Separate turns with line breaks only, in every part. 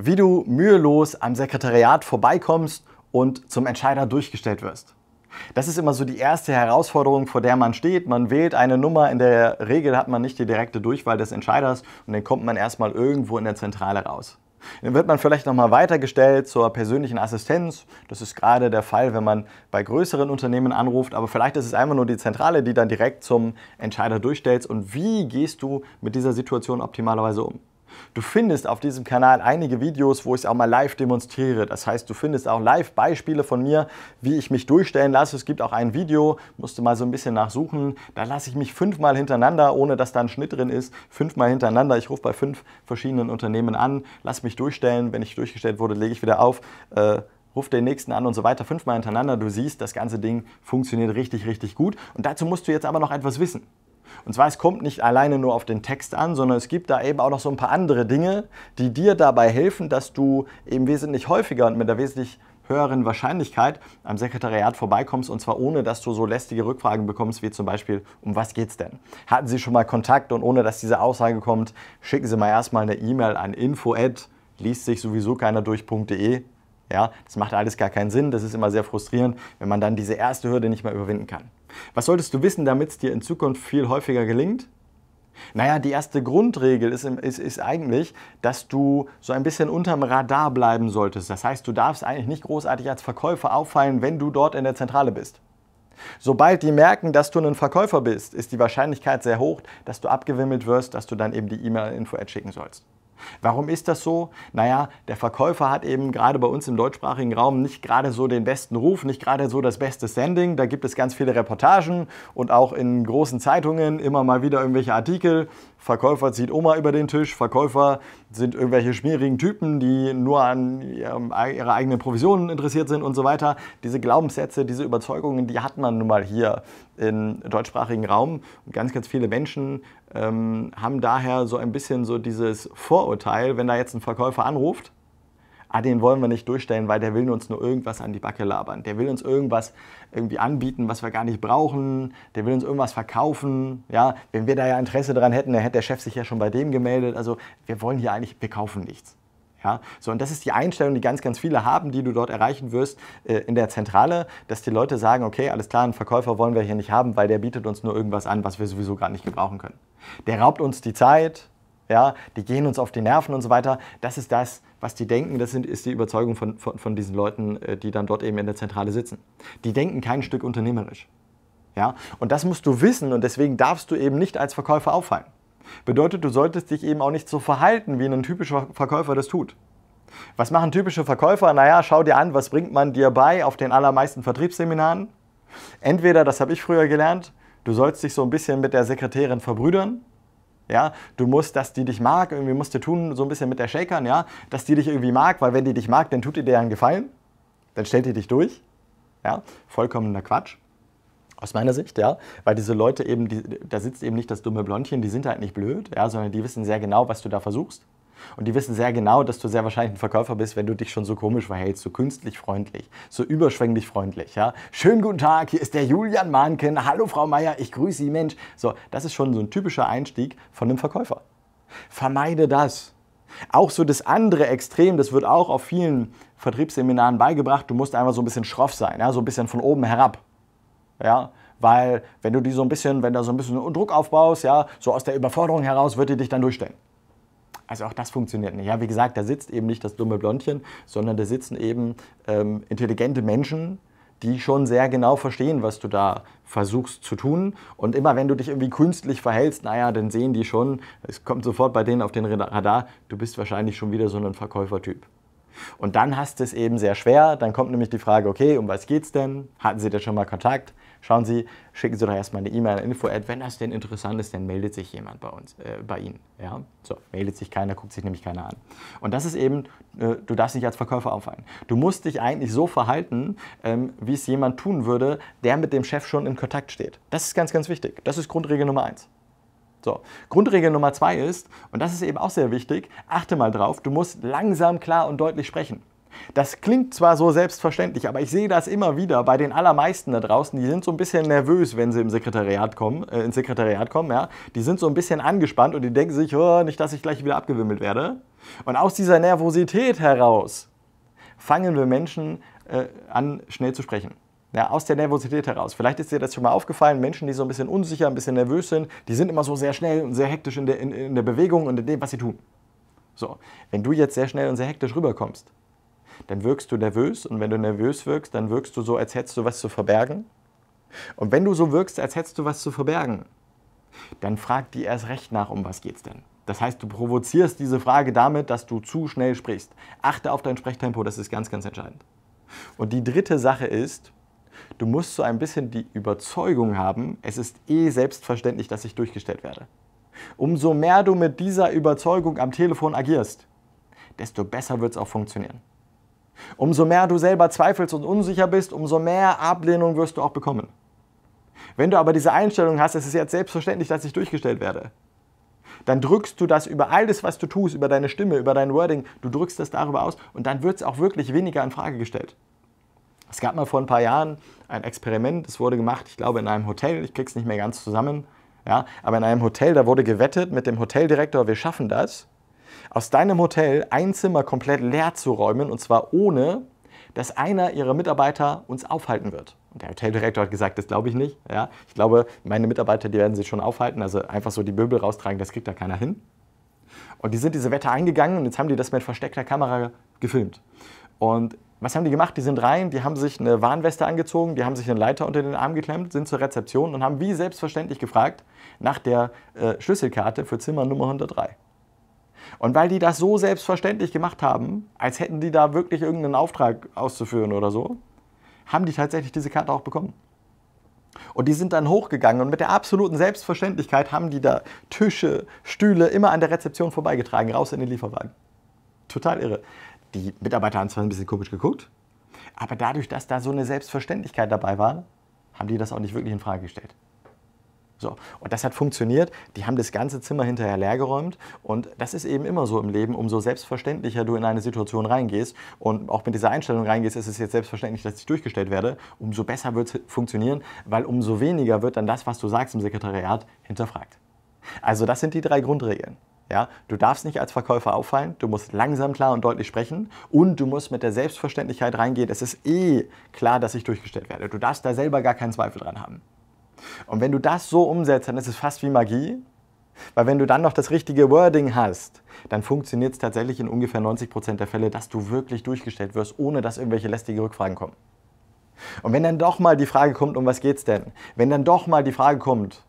wie du mühelos am Sekretariat vorbeikommst und zum Entscheider durchgestellt wirst. Das ist immer so die erste Herausforderung, vor der man steht. Man wählt eine Nummer, in der Regel hat man nicht die direkte Durchwahl des Entscheiders und dann kommt man erstmal irgendwo in der Zentrale raus. Dann wird man vielleicht nochmal weitergestellt zur persönlichen Assistenz. Das ist gerade der Fall, wenn man bei größeren Unternehmen anruft, aber vielleicht ist es einfach nur die Zentrale, die dann direkt zum Entscheider durchstellt. Und wie gehst du mit dieser Situation optimalerweise um? Du findest auf diesem Kanal einige Videos, wo ich es auch mal live demonstriere. Das heißt, du findest auch live Beispiele von mir, wie ich mich durchstellen lasse. Es gibt auch ein Video, musst du mal so ein bisschen nachsuchen. Da lasse ich mich fünfmal hintereinander, ohne dass da ein Schnitt drin ist, fünfmal hintereinander. Ich rufe bei fünf verschiedenen Unternehmen an, lasse mich durchstellen. Wenn ich durchgestellt wurde, lege ich wieder auf. Äh, ruf den nächsten an und so weiter, fünfmal hintereinander. Du siehst, das ganze Ding funktioniert richtig, richtig gut. Und dazu musst du jetzt aber noch etwas wissen. Und zwar, es kommt nicht alleine nur auf den Text an, sondern es gibt da eben auch noch so ein paar andere Dinge, die dir dabei helfen, dass du eben wesentlich häufiger und mit der wesentlich höheren Wahrscheinlichkeit am Sekretariat vorbeikommst und zwar ohne, dass du so lästige Rückfragen bekommst, wie zum Beispiel, um was geht's denn? Hatten Sie schon mal Kontakt und ohne, dass diese Aussage kommt, schicken Sie mal erstmal eine E-Mail an info@ liest sich sowieso keiner durch.de. Ja, das macht alles gar keinen Sinn. Das ist immer sehr frustrierend, wenn man dann diese erste Hürde nicht mehr überwinden kann. Was solltest du wissen, damit es dir in Zukunft viel häufiger gelingt? Naja, die erste Grundregel ist, ist, ist, eigentlich, dass du so ein bisschen unterm Radar bleiben solltest. Das heißt, du darfst eigentlich nicht großartig als Verkäufer auffallen, wenn du dort in der Zentrale bist. Sobald die merken, dass du ein Verkäufer bist, ist die Wahrscheinlichkeit sehr hoch, dass du abgewimmelt wirst, dass du dann eben die E-Mail-Info-Ad schicken sollst. Warum ist das so? Naja, der Verkäufer hat eben gerade bei uns im deutschsprachigen Raum nicht gerade so den besten Ruf, nicht gerade so das beste Sending. Da gibt es ganz viele Reportagen und auch in großen Zeitungen immer mal wieder irgendwelche Artikel. Verkäufer zieht Oma über den Tisch, Verkäufer sind irgendwelche schmierigen Typen, die nur an ihrem, ihrer eigenen Provisionen interessiert sind und so weiter. Diese Glaubenssätze, diese Überzeugungen, die hat man nun mal hier im deutschsprachigen Raum. Und ganz, ganz viele Menschen ähm, haben daher so ein bisschen so dieses Vorurteil, wenn da jetzt ein Verkäufer anruft, ah, den wollen wir nicht durchstellen, weil der will uns nur irgendwas an die Backe labern. Der will uns irgendwas irgendwie anbieten, was wir gar nicht brauchen. Der will uns irgendwas verkaufen. Ja, wenn wir da ja Interesse daran hätten, dann hätte der Chef sich ja schon bei dem gemeldet. Also wir wollen hier eigentlich, wir kaufen nichts. Ja, so und das ist die Einstellung, die ganz, ganz viele haben, die du dort erreichen wirst äh, in der Zentrale, dass die Leute sagen, okay, alles klar, einen Verkäufer wollen wir hier nicht haben, weil der bietet uns nur irgendwas an, was wir sowieso gar nicht gebrauchen können. Der raubt uns die Zeit, ja, die gehen uns auf die Nerven und so weiter. Das ist das, was die denken, das sind, ist die Überzeugung von, von, von diesen Leuten, äh, die dann dort eben in der Zentrale sitzen. Die denken kein Stück unternehmerisch. Ja? Und das musst du wissen und deswegen darfst du eben nicht als Verkäufer auffallen. Bedeutet, du solltest dich eben auch nicht so verhalten, wie ein typischer Verkäufer das tut. Was machen typische Verkäufer? Naja, schau dir an, was bringt man dir bei auf den allermeisten Vertriebsseminaren? Entweder, das habe ich früher gelernt, du sollst dich so ein bisschen mit der Sekretärin verbrüdern, ja, du musst, dass die dich mag, irgendwie musst du tun, so ein bisschen mit der Shakern, ja, dass die dich irgendwie mag, weil wenn die dich mag, dann tut ihr dir einen Gefallen, dann stellt die dich durch. Ja, vollkommener Quatsch. Aus meiner Sicht, ja, weil diese Leute eben, die, da sitzt eben nicht das dumme Blondchen, die sind halt nicht blöd, ja, sondern die wissen sehr genau, was du da versuchst. Und die wissen sehr genau, dass du sehr wahrscheinlich ein Verkäufer bist, wenn du dich schon so komisch verhältst, so künstlich freundlich, so überschwänglich freundlich. Ja? Schönen guten Tag, hier ist der Julian Mahnken. Hallo Frau Meier, ich grüße Sie, Mensch. So, das ist schon so ein typischer Einstieg von einem Verkäufer. Vermeide das. Auch so das andere Extrem, das wird auch auf vielen Vertriebsseminaren beigebracht, du musst einfach so ein bisschen schroff sein, ja? so ein bisschen von oben herab. Ja, weil wenn du die so ein bisschen, wenn du so ein bisschen Druck aufbaust, ja, so aus der Überforderung heraus, wird die dich dann durchstellen. Also auch das funktioniert nicht. Ja, wie gesagt, da sitzt eben nicht das dumme Blondchen, sondern da sitzen eben ähm, intelligente Menschen, die schon sehr genau verstehen, was du da versuchst zu tun. Und immer wenn du dich irgendwie künstlich verhältst, naja, dann sehen die schon, es kommt sofort bei denen auf den Radar, du bist wahrscheinlich schon wieder so ein Verkäufertyp. Und dann hast du es eben sehr schwer. Dann kommt nämlich die Frage, okay, um was geht's denn? Hatten sie denn schon mal Kontakt? Schauen Sie, schicken Sie doch erstmal eine E-Mail an info -Ad. Wenn das denn interessant ist, dann meldet sich jemand bei uns, äh, bei Ihnen. Ja? So, meldet sich keiner, guckt sich nämlich keiner an. Und das ist eben, äh, du darfst nicht als Verkäufer auffallen. Du musst dich eigentlich so verhalten, ähm, wie es jemand tun würde, der mit dem Chef schon in Kontakt steht. Das ist ganz, ganz wichtig. Das ist Grundregel Nummer eins. So, Grundregel Nummer zwei ist, und das ist eben auch sehr wichtig, achte mal drauf, du musst langsam, klar und deutlich sprechen. Das klingt zwar so selbstverständlich, aber ich sehe das immer wieder bei den allermeisten da draußen. Die sind so ein bisschen nervös, wenn sie im Sekretariat kommen, äh, ins Sekretariat kommen. Ja? Die sind so ein bisschen angespannt und die denken sich, oh, nicht, dass ich gleich wieder abgewimmelt werde. Und aus dieser Nervosität heraus fangen wir Menschen äh, an, schnell zu sprechen. Ja, aus der Nervosität heraus. Vielleicht ist dir das schon mal aufgefallen, Menschen, die so ein bisschen unsicher, ein bisschen nervös sind, die sind immer so sehr schnell und sehr hektisch in der, in, in der Bewegung und in dem, was sie tun. So, wenn du jetzt sehr schnell und sehr hektisch rüberkommst, dann wirkst du nervös und wenn du nervös wirkst, dann wirkst du so, als hättest du was zu verbergen. Und wenn du so wirkst, als hättest du was zu verbergen, dann frag die erst recht nach, um was geht's denn. Das heißt, du provozierst diese Frage damit, dass du zu schnell sprichst. Achte auf dein Sprechtempo, das ist ganz, ganz entscheidend. Und die dritte Sache ist, du musst so ein bisschen die Überzeugung haben, es ist eh selbstverständlich, dass ich durchgestellt werde. Umso mehr du mit dieser Überzeugung am Telefon agierst, desto besser wird es auch funktionieren. Umso mehr du selber zweifelst und unsicher bist, umso mehr Ablehnung wirst du auch bekommen. Wenn du aber diese Einstellung hast, es ist jetzt selbstverständlich, dass ich durchgestellt werde, dann drückst du das über alles, was du tust, über deine Stimme, über dein Wording, du drückst das darüber aus und dann wird es auch wirklich weniger in Frage gestellt. Es gab mal vor ein paar Jahren ein Experiment, das wurde gemacht, ich glaube, in einem Hotel, ich krieg's nicht mehr ganz zusammen, ja, aber in einem Hotel, da wurde gewettet mit dem Hoteldirektor, wir schaffen das aus deinem Hotel ein Zimmer komplett leer zu räumen und zwar ohne, dass einer ihrer Mitarbeiter uns aufhalten wird. Und der Hoteldirektor hat gesagt, das glaube ich nicht. Ja, ich glaube, meine Mitarbeiter, die werden sich schon aufhalten. Also einfach so die Möbel raustragen, das kriegt da keiner hin. Und die sind diese Wette eingegangen und jetzt haben die das mit versteckter Kamera gefilmt. Und was haben die gemacht? Die sind rein, die haben sich eine Warnweste angezogen, die haben sich einen Leiter unter den Arm geklemmt, sind zur Rezeption und haben wie selbstverständlich gefragt nach der äh, Schlüsselkarte für Zimmer Nummer 103. Und weil die das so selbstverständlich gemacht haben, als hätten die da wirklich irgendeinen Auftrag auszuführen oder so, haben die tatsächlich diese Karte auch bekommen. Und die sind dann hochgegangen und mit der absoluten Selbstverständlichkeit haben die da Tische, Stühle immer an der Rezeption vorbeigetragen, raus in den Lieferwagen. Total irre. Die Mitarbeiter haben zwar ein bisschen komisch geguckt, aber dadurch, dass da so eine Selbstverständlichkeit dabei war, haben die das auch nicht wirklich in Frage gestellt. So, und das hat funktioniert. Die haben das ganze Zimmer hinterher leergeräumt. Und das ist eben immer so im Leben. Umso selbstverständlicher du in eine Situation reingehst und auch mit dieser Einstellung reingehst, ist es jetzt selbstverständlich, dass ich durchgestellt werde, umso besser wird es funktionieren, weil umso weniger wird dann das, was du sagst im Sekretariat, hinterfragt. Also, das sind die drei Grundregeln. Ja, du darfst nicht als Verkäufer auffallen, du musst langsam, klar und deutlich sprechen und du musst mit der Selbstverständlichkeit reingehen, es ist eh klar, dass ich durchgestellt werde. Du darfst da selber gar keinen Zweifel dran haben. Und wenn du das so umsetzt, dann ist es fast wie Magie, weil wenn du dann noch das richtige Wording hast, dann funktioniert es tatsächlich in ungefähr 90% Prozent der Fälle, dass du wirklich durchgestellt wirst, ohne dass irgendwelche lästige Rückfragen kommen. Und wenn dann doch mal die Frage kommt, um was geht's denn? Wenn dann doch mal die Frage kommt,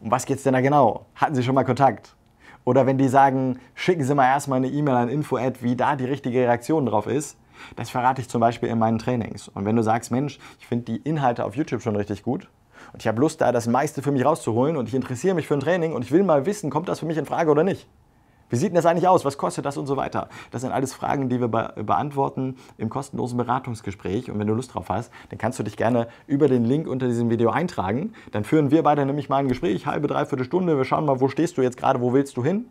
um was geht's denn da genau? Hatten Sie schon mal Kontakt? Oder wenn die sagen, schicken Sie mal erstmal eine E-Mail an info-ad, wie da die richtige Reaktion drauf ist, das verrate ich zum Beispiel in meinen Trainings. Und wenn du sagst, Mensch, ich finde die Inhalte auf YouTube schon richtig gut, und ich habe Lust, da das meiste für mich rauszuholen und ich interessiere mich für ein Training und ich will mal wissen, kommt das für mich in Frage oder nicht. Wie sieht denn das eigentlich aus? Was kostet das und so weiter? Das sind alles Fragen, die wir be beantworten im kostenlosen Beratungsgespräch. Und wenn du Lust drauf hast, dann kannst du dich gerne über den Link unter diesem Video eintragen. Dann führen wir beide nämlich mal ein Gespräch, halbe, dreiviertel Stunde. Wir schauen mal, wo stehst du jetzt gerade, wo willst du hin?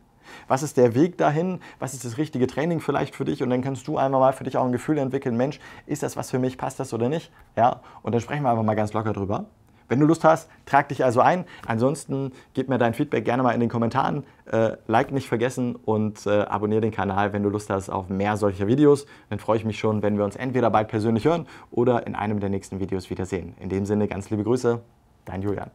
Was ist der Weg dahin? Was ist das richtige Training vielleicht für dich? Und dann kannst du einmal mal für dich auch ein Gefühl entwickeln, Mensch, ist das was für mich? Passt das oder nicht? Ja, und dann sprechen wir einfach mal ganz locker drüber. Wenn du Lust hast, trag dich also ein. Ansonsten gib mir dein Feedback gerne mal in den Kommentaren. Äh, like nicht vergessen und äh, abonniere den Kanal, wenn du Lust hast auf mehr solcher Videos. Dann freue ich mich schon, wenn wir uns entweder bald persönlich hören oder in einem der nächsten Videos wiedersehen. In dem Sinne ganz liebe Grüße, dein Julian.